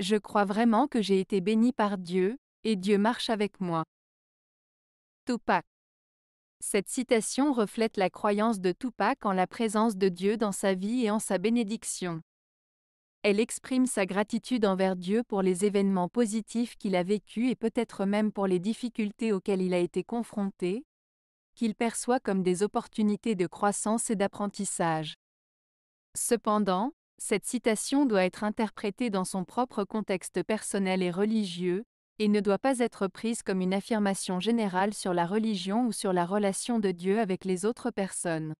Je crois vraiment que j'ai été béni par Dieu, et Dieu marche avec moi. Tupac. Cette citation reflète la croyance de Tupac en la présence de Dieu dans sa vie et en sa bénédiction. Elle exprime sa gratitude envers Dieu pour les événements positifs qu'il a vécus et peut-être même pour les difficultés auxquelles il a été confronté, qu'il perçoit comme des opportunités de croissance et d'apprentissage. Cependant, cette citation doit être interprétée dans son propre contexte personnel et religieux, et ne doit pas être prise comme une affirmation générale sur la religion ou sur la relation de Dieu avec les autres personnes.